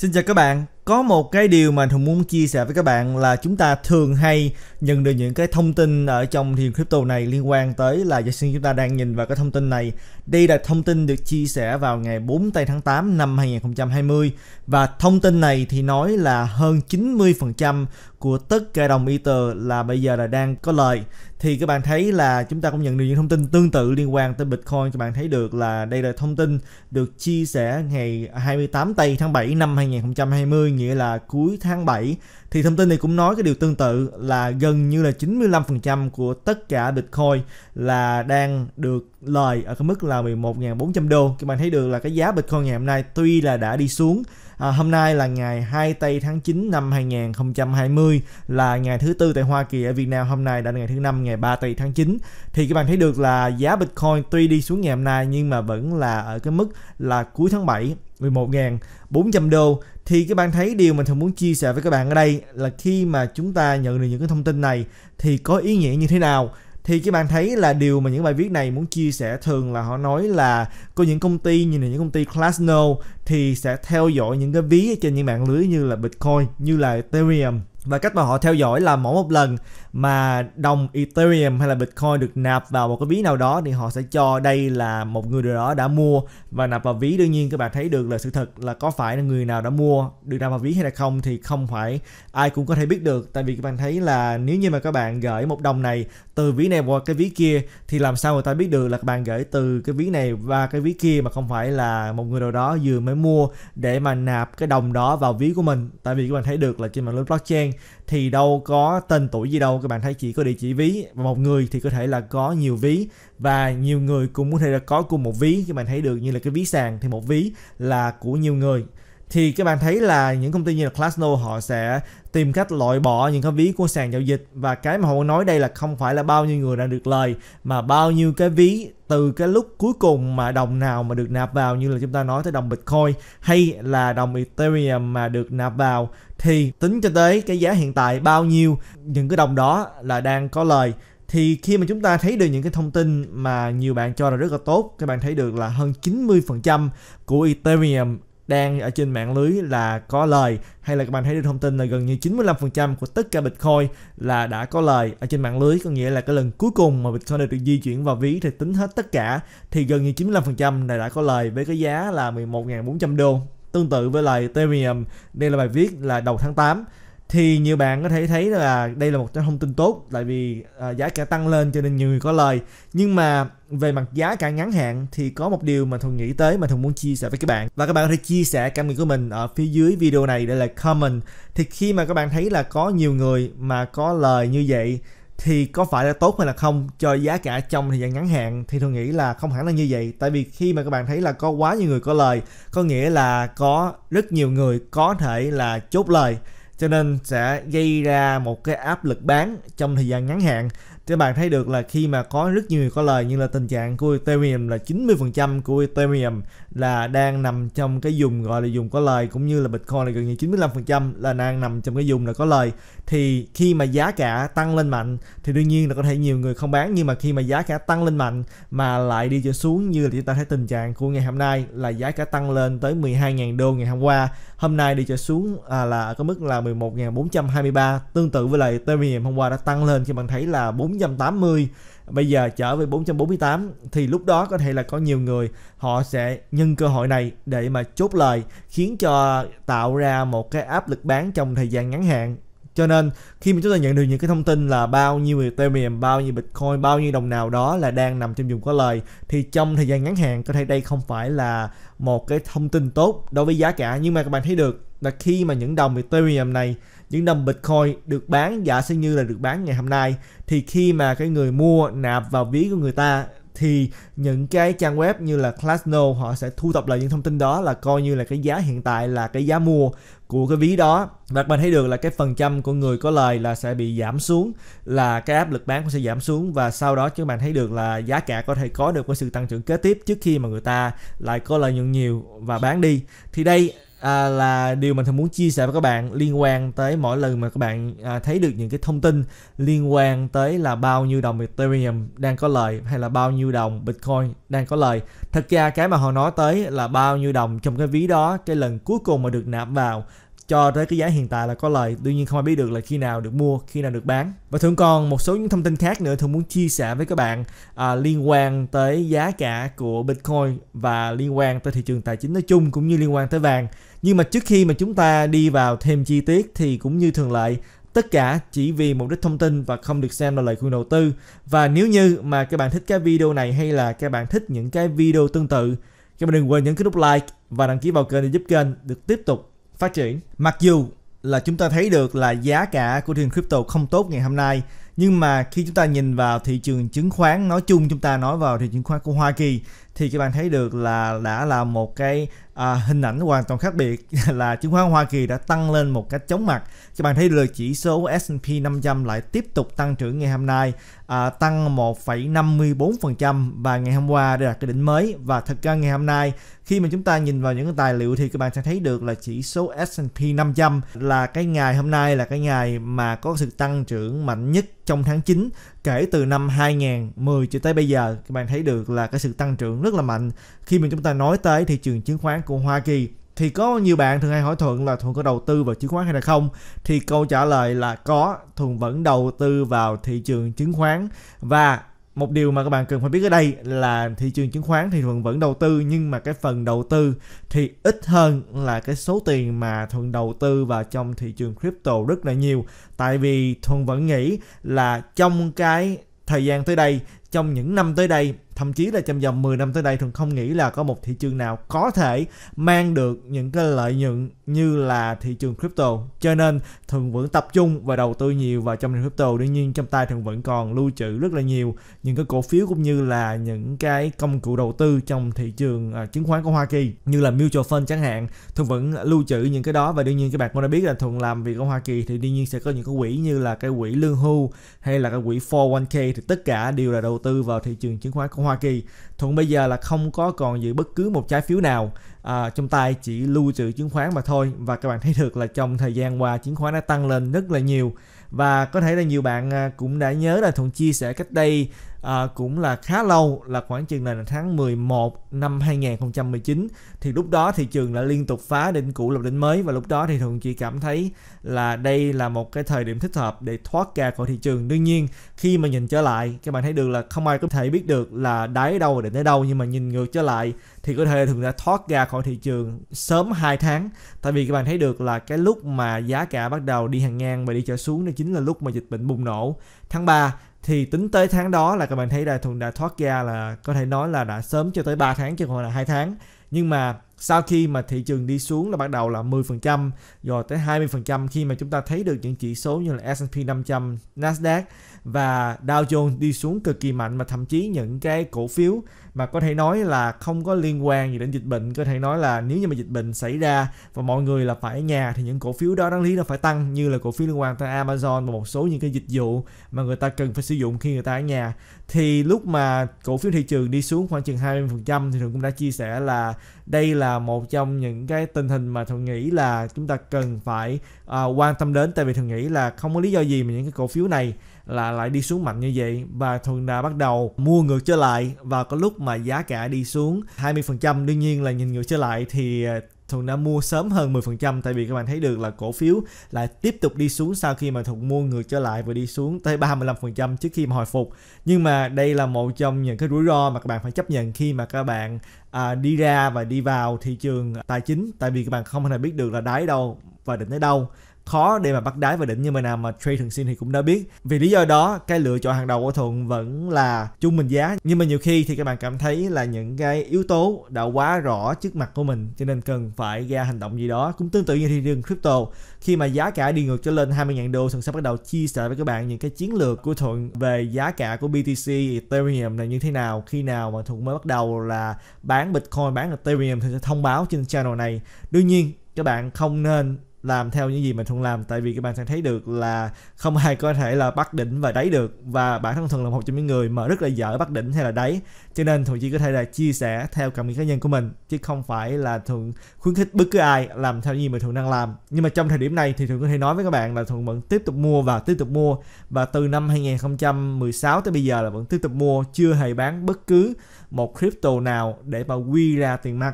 Xin chào các bạn, có một cái điều mà Hùng muốn chia sẻ với các bạn là chúng ta thường hay nhận được những cái thông tin ở trong thị crypto này liên quan tới là giả sử chúng ta đang nhìn vào cái thông tin này. Đây là thông tin được chia sẻ vào ngày 4 tây tháng 8 năm 2020 và thông tin này thì nói là hơn 90% của tất cả đồng Ether là bây giờ là đang có lời thì các bạn thấy là chúng ta cũng nhận được những thông tin tương tự liên quan tới Bitcoin các bạn thấy được là đây là thông tin được chia sẻ ngày 28 tây tháng 7 năm 2020 nghĩa là cuối tháng 7 thì thông tin này cũng nói cái điều tương tự là gần như là 95% của tất cả Bitcoin là đang được lời ở cái mức là 11.400 đô các bạn thấy được là cái giá Bitcoin ngày hôm nay tuy là đã đi xuống à, hôm nay là ngày 2 tây tháng 9 năm 2020 là ngày thứ tư tại Hoa Kỳ ở Việt Nam hôm nay đã là ngày thứ năm ngày 3 tây tháng 9 thì các bạn thấy được là giá Bitcoin tuy đi xuống ngày hôm nay nhưng mà vẫn là ở cái mức là cuối tháng 7 11.400 đô thì các bạn thấy điều mình thường muốn chia sẻ với các bạn ở đây là khi mà chúng ta nhận được những cái thông tin này thì có ý nghĩa như thế nào thì các bạn thấy là điều mà những bài viết này muốn chia sẻ thường là họ nói là có những công ty như là những công ty Classno thì sẽ theo dõi những cái ví trên những mạng lưới như là Bitcoin, như là Ethereum và cách mà họ theo dõi là mỗi một lần mà đồng Ethereum hay là Bitcoin được nạp vào một cái ví nào đó thì họ sẽ cho đây là một người nào đó đã mua và nạp vào ví đương nhiên các bạn thấy được là sự thật là có phải là người nào đã mua được nạp vào ví hay là không thì không phải ai cũng có thể biết được tại vì các bạn thấy là nếu như mà các bạn gửi một đồng này từ ví này qua cái ví kia thì làm sao người ta biết được là các bạn gửi từ cái ví này qua cái ví kia mà không phải là một người nào đó vừa mới mua để mà nạp cái đồng đó vào ví của mình tại vì các bạn thấy được là trên mạng lưới blockchain thì đâu có tên tuổi gì đâu các bạn thấy chỉ có địa chỉ ví và một người thì có thể là có nhiều ví và nhiều người cũng có thể là có cùng một ví các bạn thấy được như là cái ví sàn thì một ví là của nhiều người thì các bạn thấy là những công ty như là Classno họ sẽ tìm cách loại bỏ những cái ví của sàn giao dịch và cái mà họ nói đây là không phải là bao nhiêu người đã được lời mà bao nhiêu cái ví từ cái lúc cuối cùng mà đồng nào mà được nạp vào như là chúng ta nói tới đồng Bitcoin hay là đồng Ethereum mà được nạp vào thì tính cho tới cái giá hiện tại bao nhiêu những cái đồng đó là đang có lời thì khi mà chúng ta thấy được những cái thông tin mà nhiều bạn cho là rất là tốt các bạn thấy được là hơn 90% của Ethereum đang ở trên mạng lưới là có lời hay là các bạn thấy được thông tin là gần như 95% của tất cả Bitcoin là đã có lời ở trên mạng lưới có nghĩa là cái lần cuối cùng mà Bitcoin được di chuyển vào ví thì tính hết tất cả thì gần như 95% này đã có lời với cái giá là 11.400 đô tương tự với lời Ethereum đây là bài viết là đầu tháng 8 thì nhiều bạn có thể thấy là đây là một thông tin tốt tại vì à, giá cả tăng lên cho nên nhiều người có lời nhưng mà về mặt giá cả ngắn hạn thì có một điều mà thường nghĩ tới mà thường muốn chia sẻ với các bạn và các bạn có thể chia sẻ cảm nghĩ của mình ở phía dưới video này để lại comment thì khi mà các bạn thấy là có nhiều người mà có lời như vậy thì có phải là tốt hay là không cho giá cả trong thời gian ngắn hạn thì thường nghĩ là không hẳn là như vậy tại vì khi mà các bạn thấy là có quá nhiều người có lời có nghĩa là có rất nhiều người có thể là chốt lời cho nên sẽ gây ra một cái áp lực bán trong thời gian ngắn hạn các bạn thấy được là khi mà có rất nhiều người có lời nhưng là tình trạng của Ethereum là 90% của Ethereum là đang nằm trong cái dùng gọi là dùng có lời cũng như là Bitcoin là gần như 95% là đang nằm trong cái dùng là có lời thì khi mà giá cả tăng lên mạnh thì đương nhiên là có thể nhiều người không bán nhưng mà khi mà giá cả tăng lên mạnh mà lại đi trở xuống như là chúng ta thấy tình trạng của ngày hôm nay là giá cả tăng lên tới 12.000 đô ngày hôm qua hôm nay đi trở xuống à, là có mức là 11.423 tương tự với lại Ethereum hôm qua đã tăng lên khi bạn thấy là 4 480 bây giờ trở về 448 thì lúc đó có thể là có nhiều người họ sẽ nhân cơ hội này để mà chốt lời khiến cho tạo ra một cái áp lực bán trong thời gian ngắn hạn cho nên khi mà chúng ta nhận được những cái thông tin là bao nhiêu Ethereum, bao nhiêu Bitcoin, bao nhiêu đồng nào đó là đang nằm trong vùng có lời thì trong thời gian ngắn hạn có thể đây không phải là một cái thông tin tốt đối với giá cả nhưng mà các bạn thấy được là khi mà những đồng Ethereum này những đồng Bitcoin được bán giả sử như là được bán ngày hôm nay thì khi mà cái người mua nạp vào ví của người ta thì những cái trang web như là Classno họ sẽ thu thập lại những thông tin đó là coi như là cái giá hiện tại là cái giá mua của cái ví đó và bạn thấy được là cái phần trăm của người có lời là sẽ bị giảm xuống là cái áp lực bán cũng sẽ giảm xuống và sau đó các bạn thấy được là giá cả có thể có được cái sự tăng trưởng kế tiếp trước khi mà người ta lại có lợi nhuận nhiều và bán đi thì đây à, là điều mình muốn chia sẻ với các bạn liên quan tới mỗi lần mà các bạn à, thấy được những cái thông tin liên quan tới là bao nhiêu đồng Ethereum đang có lời hay là bao nhiêu đồng Bitcoin đang có lời. Thật ra cái mà họ nói tới là bao nhiêu đồng trong cái ví đó cái lần cuối cùng mà được nạp vào cho tới cái giá hiện tại là có lời tuy nhiên không ai biết được là khi nào được mua khi nào được bán và thường còn một số những thông tin khác nữa thường muốn chia sẻ với các bạn à, liên quan tới giá cả của bitcoin và liên quan tới thị trường tài chính nói chung cũng như liên quan tới vàng nhưng mà trước khi mà chúng ta đi vào thêm chi tiết thì cũng như thường lệ, tất cả chỉ vì mục đích thông tin và không được xem là lời khuyên đầu tư. Và nếu như mà các bạn thích cái video này hay là các bạn thích những cái video tương tự, các bạn đừng quên nhấn cái nút like và đăng ký vào kênh để giúp kênh được tiếp tục phát triển. Mặc dù là chúng ta thấy được là giá cả của tiền crypto không tốt ngày hôm nay nhưng mà khi chúng ta nhìn vào thị trường chứng khoán nói chung chúng ta nói vào thị trường chứng khoán của Hoa Kỳ thì các bạn thấy được là đã là một cái à, hình ảnh hoàn toàn khác biệt là chứng khoán Hoa Kỳ đã tăng lên một cách chống mặt. Các bạn thấy được chỉ số S&P 500 lại tiếp tục tăng trưởng ngày hôm nay, à, tăng 1,54% và ngày hôm qua đã đạt cái đỉnh mới và thật ra ngày hôm nay khi mà chúng ta nhìn vào những tài liệu thì các bạn sẽ thấy được là chỉ số S&P 500 là cái ngày hôm nay là cái ngày mà có sự tăng trưởng mạnh nhất trong tháng 9 kể từ năm 2010 cho tới bây giờ các bạn thấy được là cái sự tăng trưởng rất là mạnh khi mà chúng ta nói tới thị trường chứng khoán của Hoa Kỳ thì có nhiều bạn thường hay hỏi thuận là thuận có đầu tư vào chứng khoán hay là không thì câu trả lời là có thuận vẫn đầu tư vào thị trường chứng khoán và một điều mà các bạn cần phải biết ở đây là thị trường chứng khoán thì thuận vẫn đầu tư nhưng mà cái phần đầu tư thì ít hơn là cái số tiền mà thuận đầu tư vào trong thị trường crypto rất là nhiều tại vì thuận vẫn nghĩ là trong cái thời gian tới đây trong những năm tới đây thậm chí là trong vòng 10 năm tới đây thường không nghĩ là có một thị trường nào có thể mang được những cái lợi nhuận như là thị trường crypto cho nên thường vẫn tập trung và đầu tư nhiều vào trong crypto đương nhiên trong tay thường vẫn còn lưu trữ rất là nhiều những cái cổ phiếu cũng như là những cái công cụ đầu tư trong thị trường à, chứng khoán của Hoa Kỳ như là mutual fund chẳng hạn thường vẫn lưu trữ những cái đó và đương nhiên các bạn cũng đã biết là thường làm việc ở Hoa Kỳ thì đương nhiên sẽ có những cái quỹ như là cái quỹ lương hưu hay là cái quỹ 401k thì tất cả đều là đầu tư vào thị trường chứng khoán của Hoa Hoa Kỳ. Thuận bây giờ là không có còn giữ bất cứ một trái phiếu nào à, trong tay chỉ lưu trữ chứng khoán mà thôi và các bạn thấy được là trong thời gian qua chứng khoán đã tăng lên rất là nhiều và có thể là nhiều bạn à, cũng đã nhớ là Thuận chia sẻ cách đây à, cũng là khá lâu là khoảng chừng là tháng 11 năm 2019 thì lúc đó thị trường đã liên tục phá đỉnh cũ lập đỉnh mới và lúc đó thì thường chỉ cảm thấy là đây là một cái thời điểm thích hợp để thoát ra khỏi thị trường đương nhiên khi mà nhìn trở lại các bạn thấy được là không ai có thể biết được là đáy đâu và đỉnh ở đâu nhưng mà nhìn ngược trở lại thì có thể thường đã thoát ra khỏi thị trường sớm 2 tháng tại vì các bạn thấy được là cái lúc mà giá cả bắt đầu đi hàng ngang và đi trở xuống đó chính là lúc mà dịch bệnh bùng nổ tháng 3 thì tính tới tháng đó là các bạn thấy đài thuận đã thoát ra là có thể nói là đã sớm cho tới 3 tháng chứ không phải là hai tháng nhưng mà sau khi mà thị trường đi xuống là bắt đầu là 10% rồi tới 20% khi mà chúng ta thấy được những chỉ số như là S&P 500, Nasdaq và Dow Jones đi xuống cực kỳ mạnh mà thậm chí những cái cổ phiếu mà có thể nói là không có liên quan gì đến dịch bệnh có thể nói là nếu như mà dịch bệnh xảy ra và mọi người là phải ở nhà thì những cổ phiếu đó đáng lý là phải tăng như là cổ phiếu liên quan tới Amazon và một số những cái dịch vụ mà người ta cần phải sử dụng khi người ta ở nhà thì lúc mà cổ phiếu thị trường đi xuống khoảng chừng 20% thì thường cũng đã chia sẻ là đây là một trong những cái tình hình mà thường nghĩ là chúng ta cần phải uh, quan tâm đến tại vì thường nghĩ là không có lý do gì mà những cái cổ phiếu này là lại đi xuống mạnh như vậy và thường đã bắt đầu mua ngược trở lại và có lúc mà giá cả đi xuống 20% đương nhiên là nhìn ngược trở lại thì à, Thuận đã mua sớm hơn 10% tại vì các bạn thấy được là cổ phiếu lại tiếp tục đi xuống sau khi mà Thuận mua ngược trở lại và đi xuống tới 35% trước khi mà hồi phục. Nhưng mà đây là một trong những cái rủi ro mà các bạn phải chấp nhận khi mà các bạn à, đi ra và đi vào thị trường tài chính tại vì các bạn không thể biết được là đáy đâu và đỉnh tới đâu khó để mà bắt đáy và đỉnh như mà nào mà trade thường xuyên thì cũng đã biết vì lý do đó cái lựa chọn hàng đầu của thuận vẫn là chung bình giá nhưng mà nhiều khi thì các bạn cảm thấy là những cái yếu tố đã quá rõ trước mặt của mình cho nên cần phải ra hành động gì đó cũng tương tự như thị trường crypto khi mà giá cả đi ngược trở lên 20.000 đô thuận sẽ bắt đầu chia sẻ với các bạn những cái chiến lược của thuận về giá cả của BTC Ethereum là như thế nào khi nào mà thuận mới bắt đầu là bán Bitcoin bán Ethereum thì sẽ thông báo trên channel này đương nhiên các bạn không nên làm theo những gì mình thường làm tại vì các bạn sẽ thấy được là không ai có thể là bắt đỉnh và đáy được và bản thân thường là một trong những người mà rất là dở bắt đỉnh hay là đáy cho nên thường chỉ có thể là chia sẻ theo cảm nghĩ cá nhân của mình chứ không phải là thường khuyến khích bất cứ ai làm theo những gì mà thuận đang làm nhưng mà trong thời điểm này thì thường có thể nói với các bạn là thường vẫn tiếp tục mua và tiếp tục mua và từ năm 2016 tới bây giờ là vẫn tiếp tục mua chưa hề bán bất cứ một crypto nào để mà quy ra tiền mặt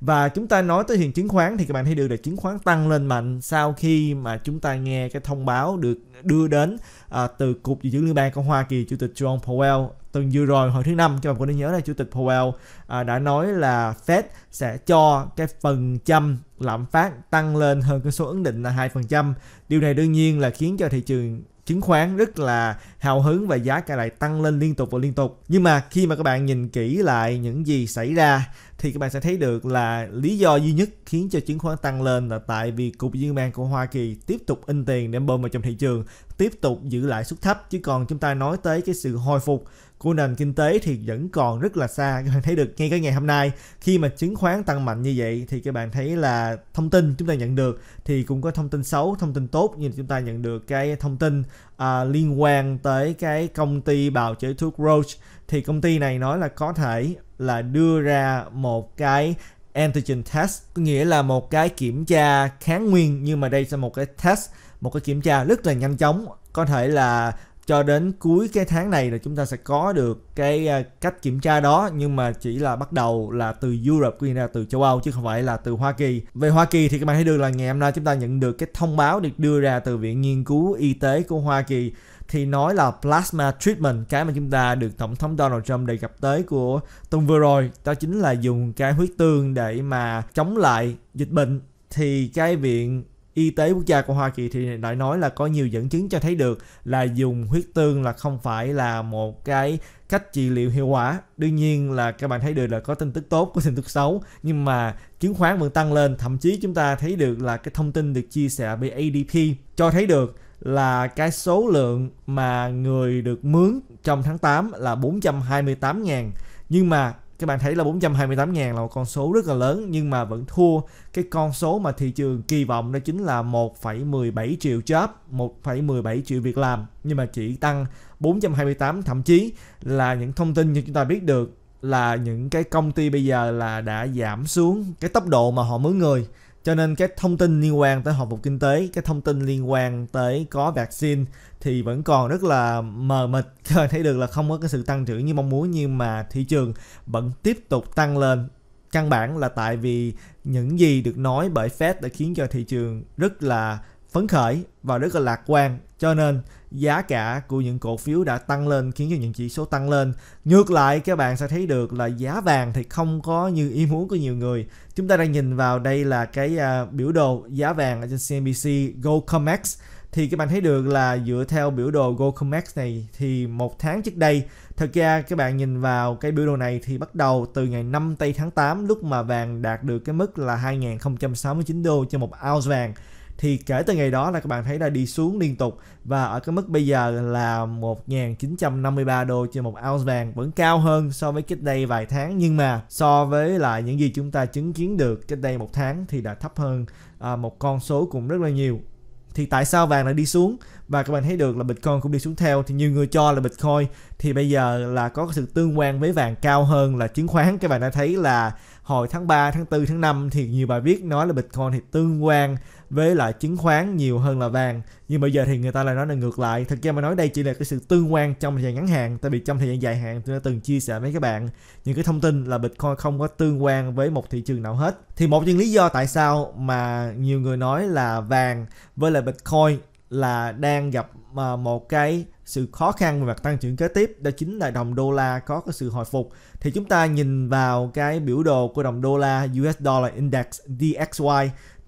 và chúng ta nói tới hiện chứng khoán thì các bạn thấy được là chứng khoán tăng lên mạnh sau khi mà chúng ta nghe cái thông báo được đưa đến à, từ cục dự trữ liên bang của Hoa Kỳ chủ tịch John Powell tuần vừa rồi hồi thứ năm các bạn có nhớ là chủ tịch Powell à, đã nói là Fed sẽ cho cái phần trăm lạm phát tăng lên hơn cái số ấn định là hai phần trăm điều này đương nhiên là khiến cho thị trường chứng khoán rất là hào hứng và giá cả lại tăng lên liên tục và liên tục nhưng mà khi mà các bạn nhìn kỹ lại những gì xảy ra thì các bạn sẽ thấy được là lý do duy nhất khiến cho chứng khoán tăng lên là tại vì cục liên bang của Hoa Kỳ tiếp tục in tiền để bơm vào trong thị trường, tiếp tục giữ lại suất thấp chứ còn chúng ta nói tới cái sự hồi phục của nền kinh tế thì vẫn còn rất là xa các bạn thấy được ngay cái ngày hôm nay khi mà chứng khoán tăng mạnh như vậy thì các bạn thấy là thông tin chúng ta nhận được thì cũng có thông tin xấu thông tin tốt nhưng chúng ta nhận được cái thông tin à, liên quan tới cái công ty bào chế thuốc Roche thì công ty này nói là có thể là đưa ra một cái antigen test nghĩa là một cái kiểm tra kháng nguyên nhưng mà đây là một cái test một cái kiểm tra rất là nhanh chóng có thể là cho đến cuối cái tháng này là chúng ta sẽ có được cái à, cách kiểm tra đó nhưng mà chỉ là bắt đầu là từ Europe quy ra từ châu Âu chứ không phải là từ Hoa Kỳ. Về Hoa Kỳ thì các bạn thấy được là ngày hôm nay chúng ta nhận được cái thông báo được đưa ra từ Viện Nghiên cứu Y tế của Hoa Kỳ thì nói là plasma treatment cái mà chúng ta được tổng thống Donald Trump đề cập tới của tuần vừa rồi đó chính là dùng cái huyết tương để mà chống lại dịch bệnh thì cái viện y tế quốc gia của Hoa Kỳ thì lại nói là có nhiều dẫn chứng cho thấy được là dùng huyết tương là không phải là một cái cách trị liệu hiệu quả đương nhiên là các bạn thấy được là có tin tức tốt có tin tức xấu nhưng mà chứng khoán vẫn tăng lên thậm chí chúng ta thấy được là cái thông tin được chia sẻ bởi ADP cho thấy được là cái số lượng mà người được mướn trong tháng 8 là 428 ngàn nhưng mà các bạn thấy là 428 ngàn là một con số rất là lớn nhưng mà vẫn thua cái con số mà thị trường kỳ vọng đó chính là 1,17 triệu job, 1,17 triệu việc làm nhưng mà chỉ tăng 428 thậm chí là những thông tin như chúng ta biết được là những cái công ty bây giờ là đã giảm xuống cái tốc độ mà họ mướn người cho nên cái thông tin liên quan tới họp mục kinh tế cái thông tin liên quan tới có vaccine thì vẫn còn rất là mờ mịt thấy được là không có cái sự tăng trưởng như mong muốn nhưng mà thị trường vẫn tiếp tục tăng lên căn bản là tại vì những gì được nói bởi Fed đã khiến cho thị trường rất là phấn khởi và rất là lạc quan cho nên giá cả của những cổ phiếu đã tăng lên khiến cho những chỉ số tăng lên ngược lại các bạn sẽ thấy được là giá vàng thì không có như ý muốn của nhiều người chúng ta đang nhìn vào đây là cái uh, biểu đồ giá vàng ở trên CNBC Goldcomex thì các bạn thấy được là dựa theo biểu đồ Goldcomex này thì một tháng trước đây thật ra các bạn nhìn vào cái biểu đồ này thì bắt đầu từ ngày 5 tây tháng 8 lúc mà vàng đạt được cái mức là 2.069 đô cho một ounce vàng thì kể từ ngày đó là các bạn thấy là đi xuống liên tục và ở cái mức bây giờ là 1.953 đô trên một ounce vàng vẫn cao hơn so với cách đây vài tháng nhưng mà so với lại những gì chúng ta chứng kiến được cách đây một tháng thì đã thấp hơn à, một con số cũng rất là nhiều thì tại sao vàng lại đi xuống và các bạn thấy được là Bitcoin cũng đi xuống theo thì nhiều người cho là Bitcoin thì bây giờ là có sự tương quan với vàng cao hơn là chứng khoán các bạn đã thấy là hồi tháng 3, tháng 4, tháng 5 thì nhiều bài viết nói là Bitcoin thì tương quan với lại chứng khoán nhiều hơn là vàng nhưng bây giờ thì người ta lại nói là ngược lại thực ra mà nói đây chỉ là cái sự tương quan trong thời gian ngắn hạn tại vì trong thời gian dài hạn tôi đã từng chia sẻ với các bạn những cái thông tin là bitcoin không có tương quan với một thị trường nào hết thì một những lý do tại sao mà nhiều người nói là vàng với lại bitcoin là đang gặp à, một cái sự khó khăn về mặt tăng trưởng kế tiếp đó chính là đồng đô la có cái sự hồi phục thì chúng ta nhìn vào cái biểu đồ của đồng đô la US Dollar Index DXY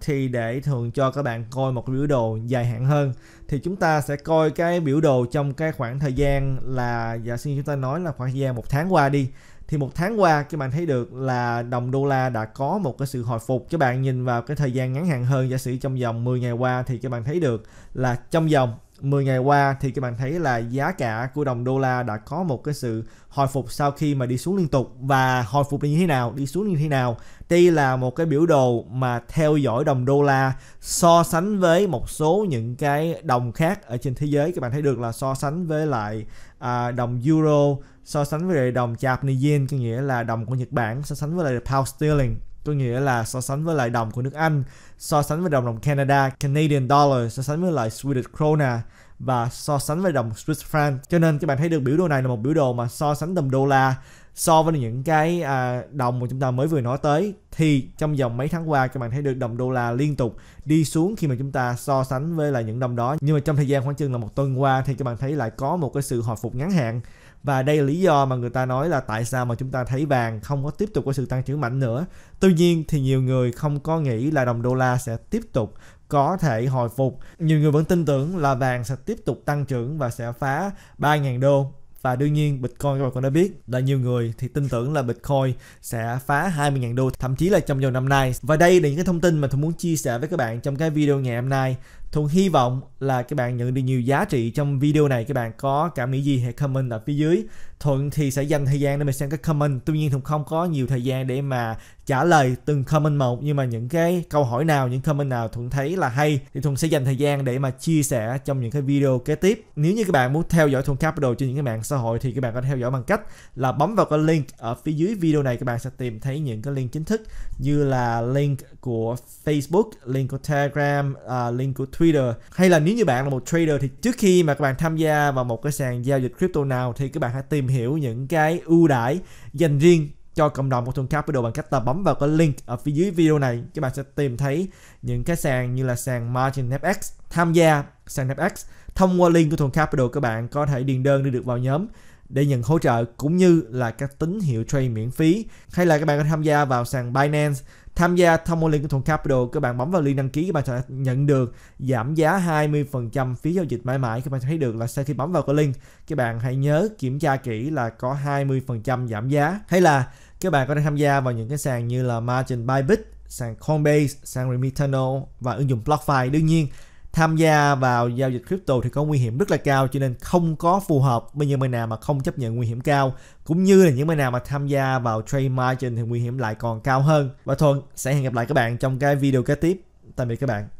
thì để thường cho các bạn coi một biểu đồ dài hạn hơn thì chúng ta sẽ coi cái biểu đồ trong cái khoảng thời gian là giả dạ, sử chúng ta nói là khoảng thời gian một tháng qua đi thì một tháng qua các bạn thấy được là đồng đô la đã có một cái sự hồi phục các bạn nhìn vào cái thời gian ngắn hạn hơn giả sử trong vòng 10 ngày qua thì các bạn thấy được là trong vòng 10 ngày qua thì các bạn thấy là giá cả của đồng đô la đã có một cái sự hồi phục sau khi mà đi xuống liên tục và hồi phục như thế nào, đi xuống như thế nào. Đây là một cái biểu đồ mà theo dõi đồng đô la so sánh với một số những cái đồng khác ở trên thế giới. Các bạn thấy được là so sánh với lại à, đồng euro, so sánh với lại đồng Japanese yen, có nghĩa là đồng của Nhật Bản, so sánh với lại pound sterling có nghĩa là so sánh với lại đồng của nước Anh, so sánh với đồng đồng Canada, Canadian dollar, so sánh với lại Swedish krona và so sánh với đồng Swiss franc. Cho nên các bạn thấy được biểu đồ này là một biểu đồ mà so sánh đồng đô la so với những cái à, đồng mà chúng ta mới vừa nói tới thì trong vòng mấy tháng qua các bạn thấy được đồng đô la liên tục đi xuống khi mà chúng ta so sánh với lại những đồng đó nhưng mà trong thời gian khoảng chừng là một tuần qua thì các bạn thấy lại có một cái sự hồi phục ngắn hạn và đây là lý do mà người ta nói là tại sao mà chúng ta thấy vàng không có tiếp tục có sự tăng trưởng mạnh nữa tuy nhiên thì nhiều người không có nghĩ là đồng đô la sẽ tiếp tục có thể hồi phục nhiều người vẫn tin tưởng là vàng sẽ tiếp tục tăng trưởng và sẽ phá 3.000 đô và đương nhiên Bitcoin các bạn cũng đã biết là nhiều người thì tin tưởng là Bitcoin sẽ phá 20.000 đô thậm chí là trong vòng năm nay và đây là những cái thông tin mà tôi muốn chia sẻ với các bạn trong cái video ngày hôm nay Thuận hy vọng là các bạn nhận được nhiều giá trị trong video này. Các bạn có cảm nghĩ gì hãy comment ở phía dưới thuận thì sẽ dành thời gian để mình xem các comment tuy nhiên thuận không có nhiều thời gian để mà trả lời từng comment một nhưng mà những cái câu hỏi nào những comment nào thuận thấy là hay thì thuận sẽ dành thời gian để mà chia sẻ trong những cái video kế tiếp nếu như các bạn muốn theo dõi thuận capital trên những cái mạng xã hội thì các bạn có theo dõi bằng cách là bấm vào cái link ở phía dưới video này các bạn sẽ tìm thấy những cái link chính thức như là link của facebook link của telegram uh, link của twitter hay là nếu như bạn là một trader thì trước khi mà các bạn tham gia vào một cái sàn giao dịch crypto nào thì các bạn hãy tìm hiểu những cái ưu đãi dành riêng cho cộng đồng của Thuận Capital bằng cách ta bấm vào cái link ở phía dưới video này các bạn sẽ tìm thấy những cái sàn như là sàn Margin FX tham gia sàn FX thông qua link của Thuận Capital các bạn có thể điền đơn để được vào nhóm để nhận hỗ trợ cũng như là các tín hiệu trade miễn phí hay là các bạn có tham gia vào sàn Binance Tham gia thông qua link của Thuận Capital, các bạn bấm vào link đăng ký các bạn sẽ nhận được giảm giá 20% phí giao dịch mãi mãi. Các bạn thấy được là sau khi bấm vào cái link, các bạn hãy nhớ kiểm tra kỹ là có 20% giảm giá. Hay là các bạn có thể tham gia vào những cái sàn như là Margin Bybit, sàn Coinbase, sàn Remitano và ứng dụng BlockFi. Đương nhiên, tham gia vào giao dịch crypto thì có nguy hiểm rất là cao cho nên không có phù hợp với những bên nào mà không chấp nhận nguy hiểm cao cũng như là những bên nào mà tham gia vào trade margin thì nguy hiểm lại còn cao hơn và thuận sẽ hẹn gặp lại các bạn trong cái video kế tiếp tạm biệt các bạn